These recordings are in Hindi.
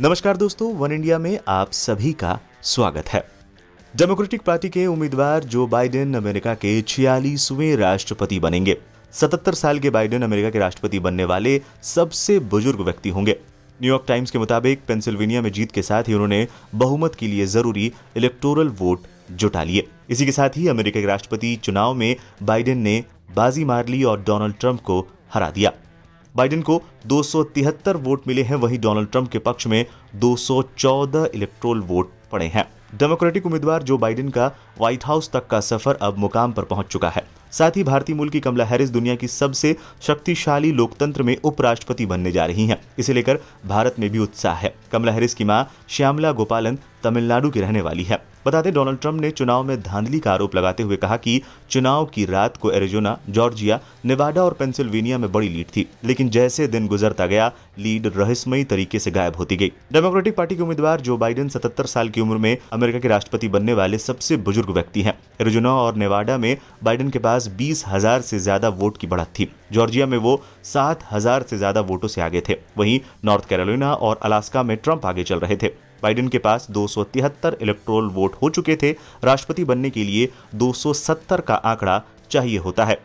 नमस्कार दोस्तों वन इंडिया में आप सभी का स्वागत है डेमोक्रेटिक पार्टी के उम्मीदवार जो बाइडेन अमेरिका के छियालीसवें राष्ट्रपति बनेंगे 77 साल के बाइडेन अमेरिका के राष्ट्रपति बनने वाले सबसे बुजुर्ग व्यक्ति होंगे न्यूयॉर्क टाइम्स के मुताबिक पेंसिल्वेनिया में जीत के साथ ही उन्होंने बहुमत के लिए जरूरी इलेक्टोरल वोट जुटा लिए इसी के साथ ही अमेरिका के राष्ट्रपति चुनाव में बाइडेन ने बाजी मार ली और डोनाल्ड ट्रंप को हरा दिया बाइडेन को दो वोट मिले हैं वहीं डोनाल्ड ट्रंप के पक्ष में 214 इलेक्ट्रोल वोट पड़े हैं डेमोक्रेटिक उम्मीदवार जो बाइडेन का व्हाइट हाउस तक का सफर अब मुकाम पर पहुंच चुका है साथ ही भारतीय मूल की कमला हैरिस दुनिया की सबसे शक्तिशाली लोकतंत्र में उपराष्ट्रपति बनने जा रही हैं इसे लेकर भारत में भी उत्साह है कमला हैरिस की मां श्यामला गोपालन तमिलनाडु की रहने वाली है बताते डोनाल्ड ट्रंप ने चुनाव में धांधली का आरोप लगाते हुए कहा कि चुनाव की रात को एरिजोना जॉर्जिया नेवाडा और पेंसिल्वेनिया में बड़ी लीड थी लेकिन जैसे दिन गुजरता गया लीड रहस्यमयी तरीके से गायब होती गई डेमोक्रेटिक पार्टी के उम्मीदवार जो बाइडेन 77 साल की उम्र में अमेरिका के राष्ट्रपति बनने वाले सबसे बुजुर्ग व्यक्ति हैं एरिजोना और नेवाडा में बाइडेन के पास पास बीस हजार से ज्यादा वोट की बढ़त थी जॉर्जिया में वो सात हजार से ज्यादा वोटों से आगे थे वहीं नॉर्थ कैरोलिना और अलास्का में ट्रंप आगे चल रहे थे बाइडेन के पास दो इलेक्ट्रोल वोट हो चुके थे राष्ट्रपति बनने के लिए 270 का आंकड़ा चाहिए होता है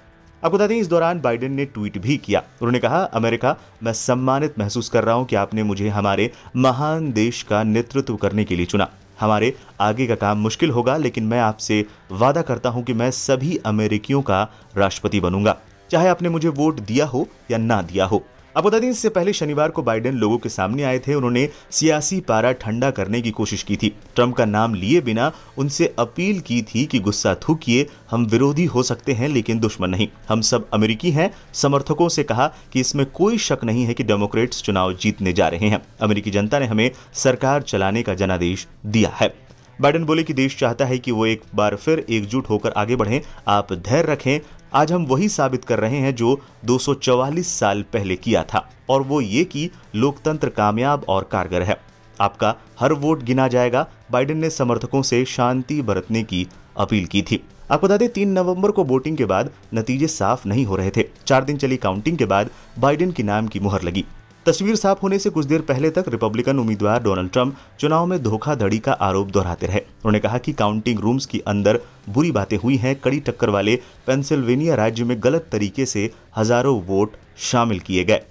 आपको बता दें इस दौरान बाइडेन ने ट्वीट भी किया उन्होंने कहा अमेरिका मैं सम्मानित महसूस कर रहा हूं कि आपने मुझे हमारे महान देश का नेतृत्व करने के लिए चुना हमारे आगे का काम मुश्किल होगा लेकिन मैं आपसे वादा करता हूं कि मैं सभी अमेरिकियों का राष्ट्रपति बनूंगा चाहे आपने मुझे वोट दिया हो या ना दिया हो अब बता दें इससे पहले शनिवार को बाइडेन लोगों के सामने आए थे उन्होंने सियासी पारा ठंडा करने की कोशिश की थी ट्रम्प का नाम लिए बिना उनसे अपील की थी कि गुस्सा थूकिए हम विरोधी हो सकते हैं लेकिन दुश्मन नहीं हम सब अमेरिकी हैं समर्थकों से कहा कि इसमें कोई शक नहीं है कि डेमोक्रेट्स चुनाव जीतने जा रहे हैं अमेरिकी जनता ने हमें सरकार चलाने का जनादेश दिया है बाइडन बोले कि देश चाहता है कि वो एक बार फिर एकजुट होकर आगे बढ़ें आप धैर्य रखें आज हम वही साबित कर रहे हैं जो 244 साल पहले किया था और वो ये कि लोकतंत्र कामयाब और कारगर है आपका हर वोट गिना जाएगा बाइडेन ने समर्थकों से शांति बरतने की अपील की थी आपको बता दें तीन नवंबर को वोटिंग के बाद नतीजे साफ नहीं हो रहे थे चार दिन चली काउंटिंग के बाद बाइडेन के नाम की मुहर लगी तस्वीर साफ होने से कुछ देर पहले तक रिपब्लिकन उम्मीदवार डोनाल्ड ट्रंप चुनाव में धोखाधड़ी का आरोप दोहराते रहे उन्होंने कहा कि काउंटिंग रूम्स के अंदर बुरी बातें हुई हैं कड़ी टक्कर वाले पेंसिल्वेनिया राज्य में गलत तरीके से हजारों वोट शामिल किए गए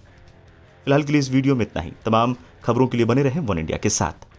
फिलहाल के लिए इस वीडियो में इतना ही तमाम खबरों के लिए बने रहें वन इंडिया के साथ